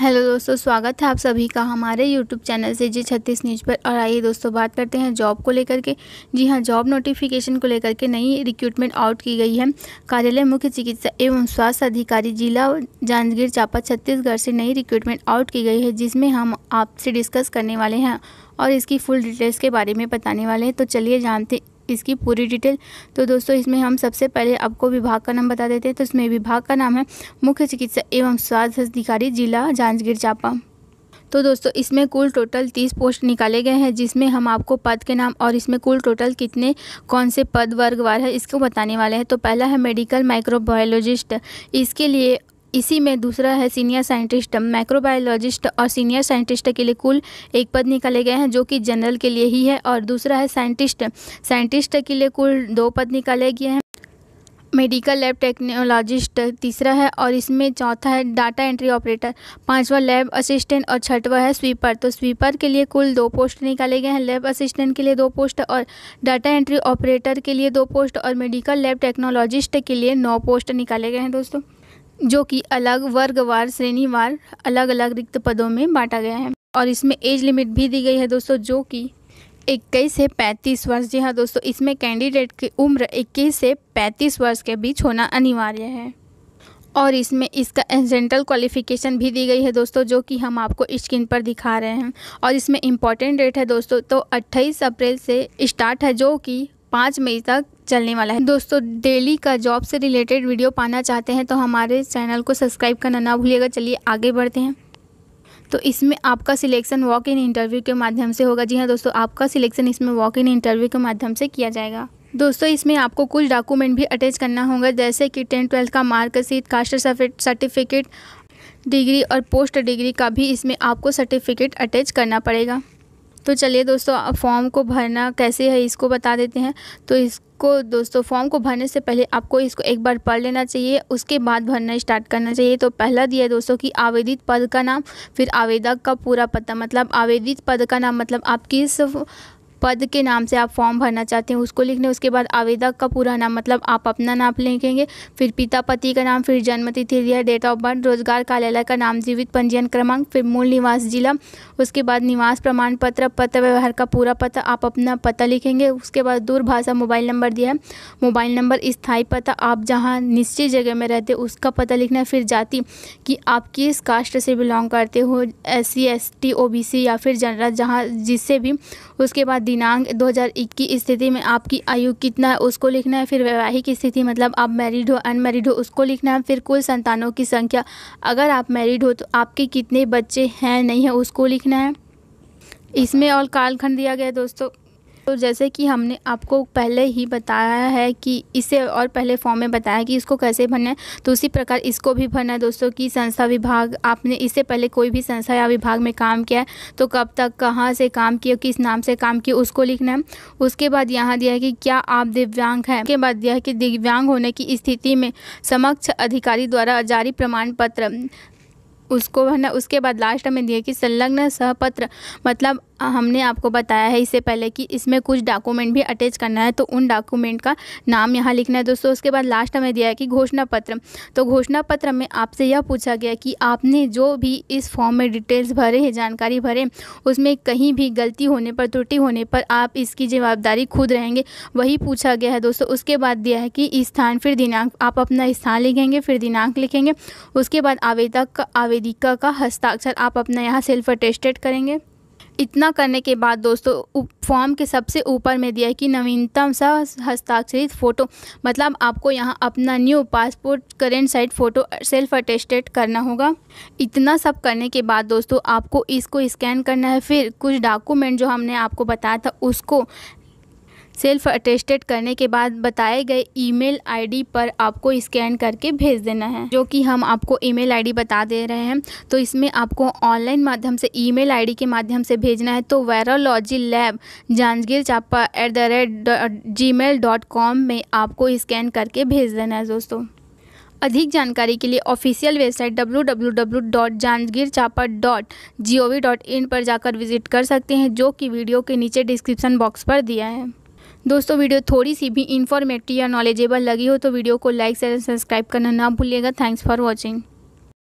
hello दोस्तों स्वागत है आप सभी का हमारे यूट्यूब चैनल से जी छत्तीस न्यूज़ पर और आइए दोस्तों बात करते हैं जॉब को लेकर के जी हाँ जॉब नोटिफिकेशन को लेकर के नई रिक्रूटमेंट आउट की गई है कार्यालय मुख्य चिकित्सा एवं स्वास्थ्य अधिकारी जिला जांजगीर चांपा छत्तीसगढ़ से नई रिक्रूटमेंट आउट की गई है जिसमें हम आपसे डिस्कस करने वाले हैं और इसकी फुल डिटेल्स के बारे में बताने वाले हैं तो चलिए जानते इसकी पूरी डिटेल तो दोस्तों इसमें हम सबसे पहले आपको विभाग का नाम बता देते हैं तो इसमें विभाग का नाम है मुख्य चिकित्सा एवं स्वास्थ्य अधिकारी जिला जांजगीर चांपा तो दोस्तों इसमें कुल टोटल तीस पोस्ट निकाले गए हैं जिसमें हम आपको पद के नाम और इसमें कुल टोटल कितने कौन से पद वर्गवार है इसको बताने वाले हैं तो पहला है मेडिकल माइक्रोबायोलॉजिस्ट इसके लिए इसी में दूसरा है सीनियर साइंटिस्ट माइक्रोबायोलॉजिस्ट और सीनियर साइंटिस्ट के लिए कुल एक पद निकाले गए हैं जो कि जनरल के लिए ही है और दूसरा है साइंटिस्ट साइंटिस्ट के लिए कुल दो पद निकाले गए हैं मेडिकल लैब टेक्नोलॉजिस्ट तीसरा है और इसमें चौथा है डाटा एंट्री ऑपरेटर पांचवा लैब असिस्टेंट और छठवा है स्वीपर तो स्वीपर के लिए कुल दो पोस्ट निकाले गए हैं लैब असिस्टेंट के लिए दो पोस्ट और डाटा एंट्री ऑपरेटर के लिए दो पोस्ट और मेडिकल लैब टेक्नोलॉजिस्ट के लिए नौ पोस्ट निकाले गए हैं दोस्तों जो कि अलग वर्गवार श्रेणीवार अलग अलग रिक्त पदों में बांटा गया है और इसमें एज लिमिट भी दी गई है दोस्तों जो कि इक्कीस से पैंतीस वर्ष जी हाँ दोस्तों इसमें कैंडिडेट की उम्र इक्कीस से पैंतीस वर्ष के बीच होना अनिवार्य है और इसमें इसका जेंटल क्वालिफिकेशन भी दी गई है दोस्तों जो कि हम आपको स्क्रीन पर दिखा रहे हैं और इसमें इम्पॉर्टेंट डेट है दोस्तों तो 28 अप्रैल से स्टार्ट है जो कि पाँच मई तक चलने वाला है दोस्तों डेली का जॉब से रिलेटेड वीडियो पाना चाहते हैं तो हमारे चैनल को सब्सक्राइब करना ना भूलिएगा चलिए आगे बढ़ते हैं तो इसमें आपका सिलेक्शन वॉक इन इंटरव्यू के माध्यम से होगा जी हाँ दोस्तों आपका सिलेक्शन इसमें वॉक इन इंटरव्यू के माध्यम से किया जाएगा दोस्तों इसमें आपको कुछ डॉक्यूमेंट भी अटैच करना होगा जैसे कि टेंथ ट्वेल्थ का मार्कशीट कास्ट सर्टिफिकेट डिग्री और पोस्ट डिग्री का भी इसमें आपको सर्टिफिकेट अटैच करना पड़ेगा तो चलिए दोस्तों फॉर्म को भरना कैसे है इसको बता देते हैं तो इस को दोस्तों फॉर्म को भरने से पहले आपको इसको एक बार पढ़ लेना चाहिए उसके बाद भरना स्टार्ट करना चाहिए तो पहला दिया है दोस्तों कि आवेदित पद का नाम फिर आवेदक का पूरा पता मतलब आवेदित पद का नाम मतलब आप किस पद के नाम से आप फॉर्म भरना चाहते हैं उसको लिखने उसके बाद आवेदक का पूरा नाम मतलब आप अपना नाम लिखेंगे फिर पिता पति का नाम फिर जन्म तिथि या डेट ऑफ बर्थ रोजगार कार्यालय का नाम जीवित पंजीयन क्रमांक फिर मूल निवास जिला उसके बाद निवास प्रमाण पत्र पत्र व्यवहार का पूरा पता आप अपना पता लिखेंगे उसके बाद दूरभाषा मोबाइल नंबर दिया है मोबाइल नंबर स्थायी पता आप जहाँ निश्चित जगह में रहते उसका पता लिखना है फिर जाति कि आप किस कास्ट से बिलोंग करते हो S C S T O B C या फिर जनरल जहाँ जिससे भी उसके बाद दिनांक 2021 की स्थिति में आपकी आयु कितना है उसको लिखना है फिर वैवाहिक स्थिति मतलब आप मैरिड हो अनमेरिड हो उसको लिखना है फिर कुल संतानों की संख्या अगर आप मैरिड हो तो आपके कितने बच्चे हैं नहीं हैं उसको लिखना है इसमें और कालखंड दिया गया दोस्तों तो जैसे कि हमने आपको पहले ही बताया है कि इसे और पहले फॉर्म में बताया कि इसको कैसे भरना है तो उसी प्रकार इसको भी भरना है दोस्तों कि संस्था विभाग आपने इससे पहले कोई भी संस्था या विभाग में काम किया है तो कब तक कहाँ से काम किया किस नाम से काम किया उसको लिखना है उसके बाद यहाँ दिया है कि क्या आप दिव्यांग हैं उसके बाद दिया है कि दिव्यांग होने की स्थिति में समक्ष अधिकारी द्वारा जारी प्रमाण पत्र उसको भरना उसके बाद लास्ट में दिया कि संलग्न सहपत्र मतलब हमने आपको बताया है इससे पहले कि इसमें कुछ डॉक्यूमेंट भी अटैच करना है तो उन डॉक्यूमेंट का नाम यहाँ लिखना है दोस्तों उसके बाद लास्ट हमें दिया है कि घोषणा पत्र तो घोषणा पत्र में आपसे यह पूछा गया कि आपने जो भी इस फॉर्म में डिटेल्स भरे हैं जानकारी भरे उसमें कहीं भी गलती होने पर त्रुटि होने पर आप इसकी जवाबदारी खुद रहेंगे वही पूछा गया है दोस्तों उसके बाद दिया है कि स्थान फिर दिनांक आप अपना स्थान लिखेंगे फिर दिनांक लिखेंगे उसके बाद आवेदक का आवेदिका का हस्ताक्षर आप अपना यहाँ सेल्फ अटेस्टेड करेंगे इतना करने के बाद दोस्तों फॉर्म के सबसे ऊपर में दिया है कि नवीनतम सह हस्ताक्षरित फ़ोटो मतलब आपको यहाँ अपना new passport current side photo self attested करना होगा इतना सब करने के बाद दोस्तों आपको इसको स्कैन करना है फिर कुछ डॉक्यूमेंट जो हमने आपको बताया था उसको सेल्फ अटेस्टेड करने के बाद बताए गए ईमेल आईडी पर आपको स्कैन करके भेज देना है जो कि हम आपको ईमेल आईडी बता दे रहे हैं तो इसमें आपको ऑनलाइन माध्यम से ईमेल आईडी के माध्यम से भेजना है तो virology lab Janjgir Champa at the rate gmail dot com में आपको स्कैन करके भेज देना है दोस्तों अधिक जानकारी के लिए ऑफिशियल वेबसाइट www.jangirchapa.gov.in पर जाकर विजिट कर सकते हैं जो कि वीडियो के नीचे डिस्क्रिप्शन बॉक्स पर दिया है दोस्तों वीडियो थोड़ी सी भी इन्फॉर्मेटिव या नॉलेजेबल लगी हो तो वीडियो को लाइक शेयर सब्सक्राइब करना ना भूलिएगा थैंक्स फॉर वॉचिंग